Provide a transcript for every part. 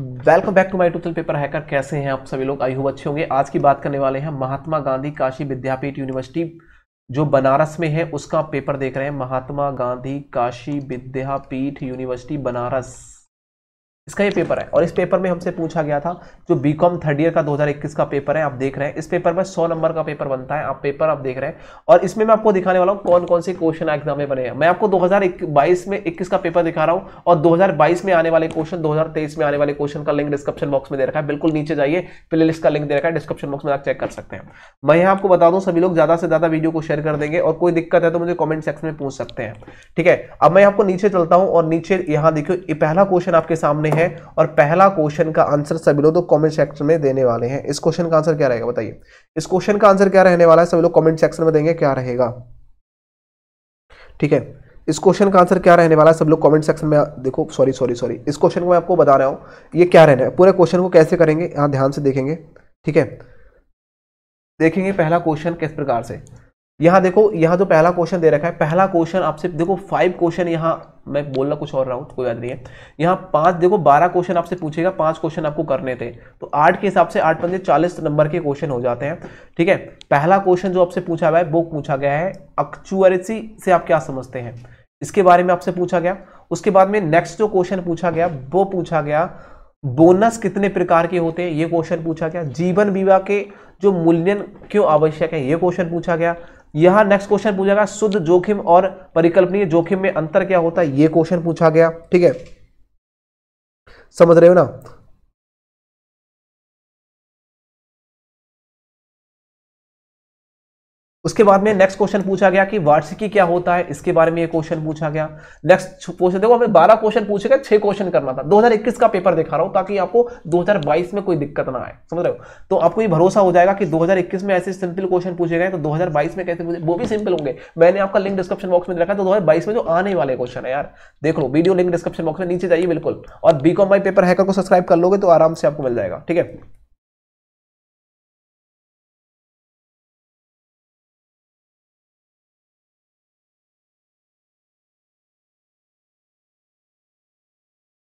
welcome back to my टूथल paper hacker कैसे हैं आप सभी लोग आई हो अच्छे होंगे आज की बात करने वाले हैं महात्मा गांधी काशी विद्यापीठ यूनिवर्सिटी जो बनारस में है उसका पेपर देख रहे हैं महात्मा गांधी काशी विद्यापीठ यूनिवर्सिटी बनारस इसका ये पेपर है और इस पेपर में हमसे पूछा गया था जो बीकॉम थर्ड ईयर का 2021 का पेपर है आप देख रहे हैं इस पेपर में 100 नंबर का पेपर बनता है आप पेपर आप देख रहे हैं और इसमें मैं आपको दिखाने वाला हूँ कौन कौन से क्वेश्चन एग्जाम में बने हैं मैं आपको 2022 में 21 का पेपर दिखा रहा हूँ और दो में आने वाले क्वेश्चन दो में आने वाले क्वेश्चन का लिंक डिस्क्रिप्शन बॉक्स में दे रखा है बिल्कुल नीचे जाइए प्ले का लिंक दे रखा है डिस्क्रिप्शन बॉक्स में आप चेक कर सकते हैं मैं यहाँ आपको बता दूँ सभी लोग ज़्यादा से ज़्यादा वीडियो को शेयर कर देंगे और कोई दिक्कत है तो मुझे कॉमेंट सेक्शन में पूछ सकते हैं ठीक है अब मैं आपको नीचे चलता हूँ और नीचे यहाँ देखियो पहला क्वेश्चन आपके सामने हैं और पहला क्वेश्चन का आंसर सभी लोग तो कमेंट सेक्शन में देने वाले हैं इस क्वेश्चन का आंसर क्या रहेगा बताइए इस क्वेश्चन का आंसर क्या रहने वाला है सभी लोग कमेंट सेक्शन में देंगे क्या रहेगा ठीक है इस क्वेश्चन का आंसर क्या रहने वाला है सब लोग कमेंट सेक्शन में देखो सॉरी सॉरी सॉरी इस क्वेश्चन को मैं आपको बता रहा हूँ ये क्या रहने पूरे क्वेश्चन को कैसे करेंगे यहाँ ध्यान से देखेंगे ठीक है देखेंगे पहला क्वेश्चन किस प्रकार से यहाँ देखो यहाँ जो पहला क्वेश्चन दे रखा है पहला क्वेश्चन आपसे देखो फाइव क्वेश्चन यहाँ मैं बोलना कुछ और रहा हूँ कोई बात नहीं है यहाँ पांच देखो बारह क्वेश्चन आपसे पूछेगा पांच क्वेश्चन आपको करने थे तो आठ के हिसाब से आठ पंद्रह चालीस नंबर के क्वेश्चन हो जाते हैं ठीक है पहला क्वेश्चन जो आपसे पूछा हुआ है वो पूछा गया है अक्चुअरेसी से आप क्या समझते हैं इसके बारे में आपसे पूछा गया उसके बाद में नेक्स्ट जो क्वेश्चन पूछा गया वो पूछा गया बोनस कितने प्रकार के होते हैं ये क्वेश्चन पूछा गया जीवन बीमा के जो मूल्यन क्यों आवश्यक है ये क्वेश्चन पूछा गया यहां नेक्स्ट क्वेश्चन पूछा गया शुद्ध जोखिम और परिकल्पनीय जोखिम में अंतर क्या होता है यह क्वेश्चन पूछा गया ठीक है समझ रहे हो ना उसके बाद में नेक्स्ट क्वेश्चन पूछा गया कि वार्षिकी क्या होता है इसके बारे में ये क्वेश्चन पूछा गया नेक्स्ट क्वेश्चन देखो हमें 12 क्वेश्चन पूछे गए छह क्वेश्चन करना था 2021 का पेपर दिखा रहा हूं ताकि आपको 2022 में कोई दिक्कत ना आए समझ रहे हो तो आपको ये भरोसा हो जाएगा कि 2021 में ऐसे सिंपल क्वेश्चन पूछे गए तो दो में कैसे पूछे वो भी सिंपल होंगे मैंने आपका लिंक डिस्क्रिप्शन बॉक्स में रखा तो दो में जो आने वाले क्वेश्चन है यार देख लो वीडियो लिंक डिस्क्रिप्शन बॉक्स में नीचे जाइए बिल्कुल और बीकॉम माई पेपर हैकर को सब्सक्राइब कर लोगे तो आराम से आपको मिल जाएगा ठीक है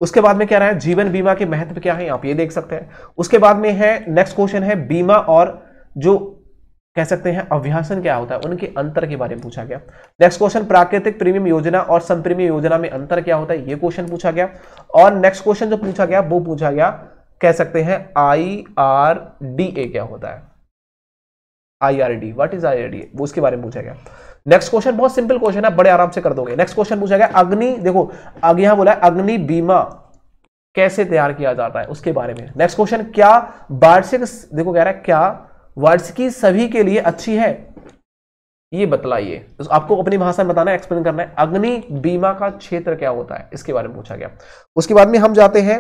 उसके बाद में क्या रहा है जीवन बीमा के महत्व क्या है आप ये देख सकते हैं उसके बाद में है नेक्स्ट क्वेश्चन है बीमा और जो कह सकते हैं अभ्यासन क्या होता है उनके अंतर के बारे में पूछा गया नेक्स्ट क्वेश्चन प्राकृतिक प्रीमियम योजना और संप्रीमियम योजना में अंतर क्या होता है ये क्वेश्चन पूछा गया और नेक्स्ट क्वेश्चन जो पूछा गया वो पूछा गया कह सकते हैं आई आर डी ए क्या होता है I R D what is I R D वो उसके बारे में पूछा गया नेक्स्ट क्वेश्चन बहुत सिंपल क्वेश्चन है बड़े आराम से कर दोगे नेक्स्ट क्वेश्चन पूछा गया अग्नि देखो यहां बोला अग्नि बीमा कैसे तैयार किया जाता है उसके बारे में नेक्स्ट क्वेश्चन क्या वार्षिक देखो कह रहा है क्या वार्षिकी सभी के लिए अच्छी है ये बतलाइए तो आपको अपनी भाषा में बताना है एक्सप्लेन करना है अग्नि बीमा का क्षेत्र क्या होता है इसके बारे में पूछा गया उसके बाद में हम जाते हैं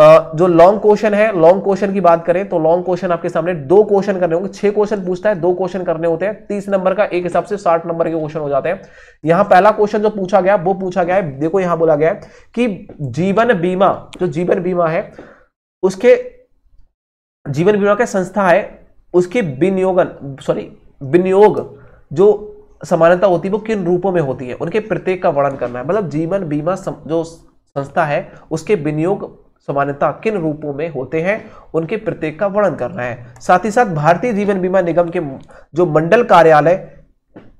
जो लॉन्ग क्वेश्चन है लॉन्ग क्वेश्चन की बात करें तो लॉन्ग क्वेश्चन आपके सामने दो क्वेश्चन करने होंगे छह क्वेश्चन पूछता है दो क्वेश्चन करने होते हैं तीस नंबर का एक हिसाब से साठ नंबर के क्वेश्चन हो जाते हैं यहां पहला क्वेश्चन जो पूछा गया वो पूछा गया है देखो यहां बोला गया है कि जीवन बीमा जो जीवन बीमा है उसके जीवन बीमा का संस्था है उसके विनियोगन सॉरी विनियोग जो समानता होती है वो किन रूपों में होती है उनके प्रत्येक का वर्णन करना है मतलब जीवन बीमा जो संस्था है उसके विनियोग समानता किन रूपों में होते हैं उनके प्रत्येक का वर्णन करना है साथ ही साथ भारतीय जीवन बीमा निगम के जो मंडल कार्यालय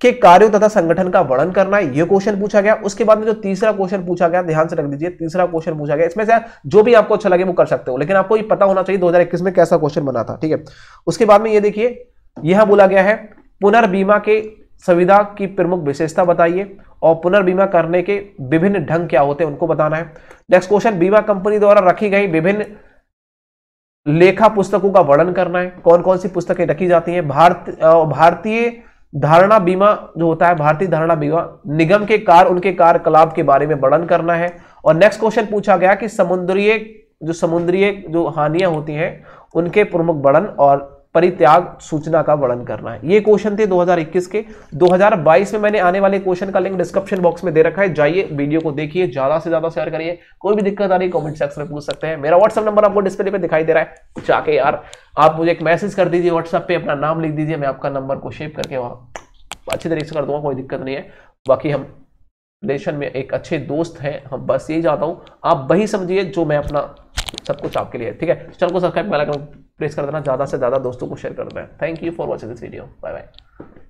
के कार्यों तथा संगठन का वर्णन करना है यह क्वेश्चन पूछा गया उसके बाद में जो तीसरा क्वेश्चन पूछा गया ध्यान से रख दीजिए तीसरा क्वेश्चन पूछा गया इसमें से जो भी आपको अच्छा लगे वो कर सकते हो लेकिन आपको ये पता होना चाहिए दो में कैसा क्वेश्चन बना था ठीक है उसके बाद में ये देखिए यह बोला गया है पुनर्बीमा के सुविधा की प्रमुख विशेषता बताइए और पुनर्बीमा करने के विभिन्न ढंग क्या होते हैं उनको बताना है नेक्स्ट क्वेश्चन बीमा कंपनी द्वारा रखी गई विभिन्न लेखा पुस्तकों का वर्णन करना है कौन कौन सी पुस्तकें रखी जाती हैं भारत भारतीय धारणा बीमा जो होता है भारतीय धारणा बीमा निगम के कार उनके कार्यकलाप के बारे में वर्णन करना है और नेक्स्ट क्वेश्चन पूछा गया कि समुद्रीय जो समुद्रीय जो हानियां होती हैं उनके प्रमुख वर्णन और परित्याग सूचना का वर्णन करना है ये क्वेश्चन थे 2021 के 2022 में मैंने आने वाले क्वेश्चन का लिंक डिस्क्रिप्शन बॉक्स में दे रखा है जाइए वीडियो को देखिए ज्यादा से ज्यादा शेयर करिए कोई भी दिक्कत आ रही कमेंट सेक्शन में पूछ सकते हैं मेरा व्हाट्सअप नंबर आपको डिस्प्ले पे दिखाई दे रहा है जाके यार आप मुझे एक मैसेज कर दीजिए व्हाट्सअप पे अपना नाम लिख दीजिए मैं आपका नंबर को शेप करके वहाँ अच्छी तरीके से कर दूंगा कोई दिक्कत नहीं है बाकी हम रिलेशन में एक अच्छे दोस्त हैं हम बस यही चाहता हूँ आप वही समझिए जो मैं अपना सब कुछ आपके लिए ठीक है चैनल को सब्सक्राइब बेल प्रेस कर देना ज़्यादा से ज़्यादा दोस्तों को शेयर कर देना thank you for watching this video bye bye